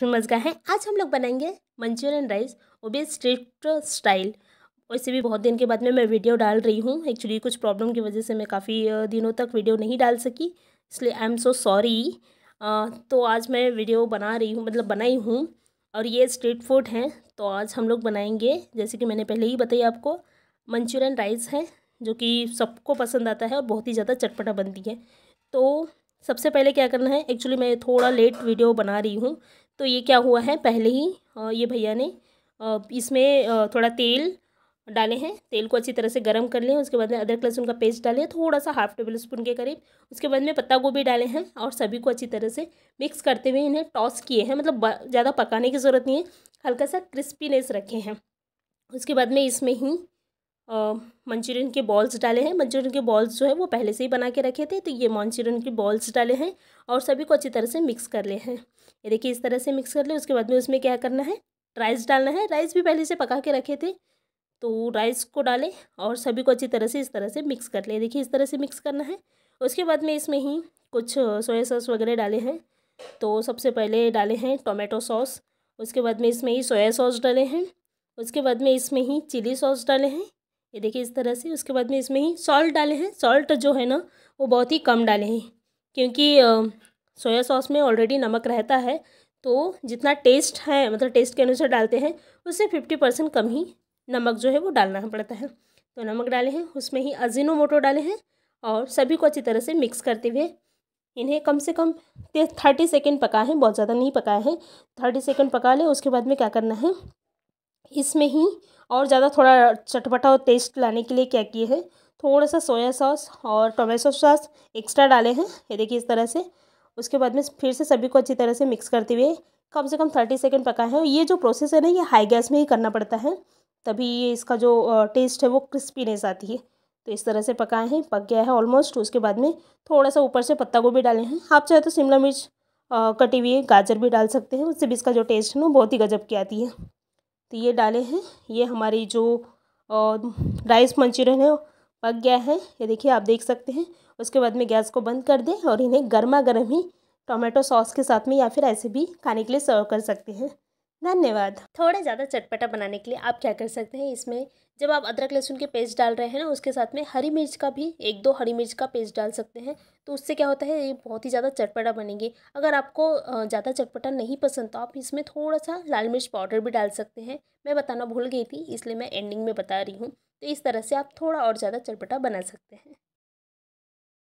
famous तो गाय है आज हम लोग बनाएंगे मंचूरियन राइस वो भी स्ट्रीट स्टाइल वैसे भी बहुत दिन के बाद में मैं वीडियो डाल रही हूँ एक्चुअली कुछ प्रॉब्लम की वजह से मैं काफ़ी दिनों तक वीडियो नहीं डाल सकी इसलिए आई एम सो सॉरी तो आज मैं वीडियो बना रही हूँ मतलब बनाई हूँ और ये स्ट्रीट फूड हैं तो आज हम लोग बनाएंगे जैसे कि मैंने पहले ही बताई आपको मंचूरियन राइस है जो कि सबको पसंद आता है और बहुत ही ज़्यादा चटपटा बनती है तो सबसे पहले क्या करना है एक्चुअली मैं थोड़ा लेट वीडियो बना रही हूँ तो ये क्या हुआ है पहले ही ये भैया ने इसमें थोड़ा तेल डाले हैं तेल को अच्छी तरह से गर्म कर लें उसके बाद में अदरक लहसुन का पेस्ट डालें थोड़ा सा हाफ टेबल स्पून के करीब उसके बाद में पत्ता गोभी डाले हैं और सभी को अच्छी तरह से मिक्स करते हुए इन्हें टॉस किए हैं मतलब ज़्यादा पकाने की ज़रूरत नहीं है हल्का सा क्रिस्पीनेस रखे हैं उसके बाद में इसमें ही मंचूरियन के बॉल्स डाले हैं मंचूरियन के बॉल्स जो है वो पहले से ही बना के रखे थे तो ये मंचूरियन के बॉल्स डाले हैं और सभी को अच्छी तरह से मिक्स कर ले हैं ये देखिए इस तरह से मिक्स कर ले उसके बाद में उसमें क्या करना है राइस डालना है राइस भी पहले से पका के रखे थे तो राइस को डालें और सभी को अच्छी तरह से इस तरह से मिक्स कर ले देखिए इस तरह से मिक्स करना है उसके बाद में इसमें ही कुछ सोया सॉस वगैरह डाले हैं तो सबसे पहले डाले हैं टोमेटो सॉस उसके बाद में इसमें ही सोया सॉस डाले हैं उसके बाद में इसमें ही चिली सॉस डाले हैं ये देखिए इस तरह से उसके बाद में इसमें ही सॉल्ट डाले हैं सॉल्ट जो है ना वो बहुत ही कम डाले हैं क्योंकि सोया सॉस में ऑलरेडी नमक रहता है तो जितना टेस्ट है मतलब टेस्ट के अनुसार डालते हैं उससे फिफ्टी परसेंट कम ही नमक जो है वो डालना पड़ता है तो नमक डाले हैं उसमें ही अजीनो मोटो डाले हैं और सभी को अच्छी तरह से मिक्स करते हुए इन्हें कम से कम थर्टी सेकेंड पकाए हैं बहुत ज़्यादा नहीं पकाए हैं थर्टी सेकेंड पका लें उसके बाद में क्या करना है इसमें ही और ज़्यादा थोड़ा चटपटा और टेस्ट लाने के लिए क्या किए हैं थोड़ा सा सोया सॉस और टोमेटो सॉस एक्स्ट्रा डाले हैं ये देखिए इस तरह से उसके बाद में फिर से सभी को अच्छी तरह से मिक्स करते हुए कम से कम थर्टी सेकेंड पका है और ये जो प्रोसेस है ना ये हाई गैस में ही करना पड़ता है तभी ये इसका जो टेस्ट है वो क्रिस्पीनेस आती है तो इस तरह से पकाए हैं पक गया है ऑलमोस्ट उसके बाद में थोड़ा सा ऊपर से पत्ता गोभी डाले हैं आप चाहे तो शिमला मिर्च कटी हुई गाजर भी डाल सकते हैं उससे भी इसका जो टेस्ट है ना बहुत ही गजब की आती है तो ये डाले हैं ये हमारी जो राइस मंचूरियन है पक गया है ये देखिए आप देख सकते हैं उसके बाद में गैस को बंद कर दें और इन्हें गर्मा गर्म ही टोमेटो सॉस के साथ में या फिर ऐसे भी खाने के लिए सर्व कर सकते हैं धन्यवाद थोड़ा ज़्यादा चटपटा बनाने के लिए आप क्या कर सकते हैं इसमें जब आप अदरक लहसुन के पेस्ट डाल रहे हैं ना उसके साथ में हरी मिर्च का भी एक दो हरी मिर्च का पेस्ट डाल सकते हैं तो उससे क्या होता है ये बहुत ही ज़्यादा चटपटा बनेंगे अगर आपको ज़्यादा चटपटा नहीं पसंद तो आप इसमें थोड़ा सा लाल मिर्च पाउडर भी डाल सकते हैं मैं बताना भूल गई थी इसलिए मैं एंडिंग में बता रही हूँ तो इस तरह से आप थोड़ा और ज़्यादा चटपटा बना सकते हैं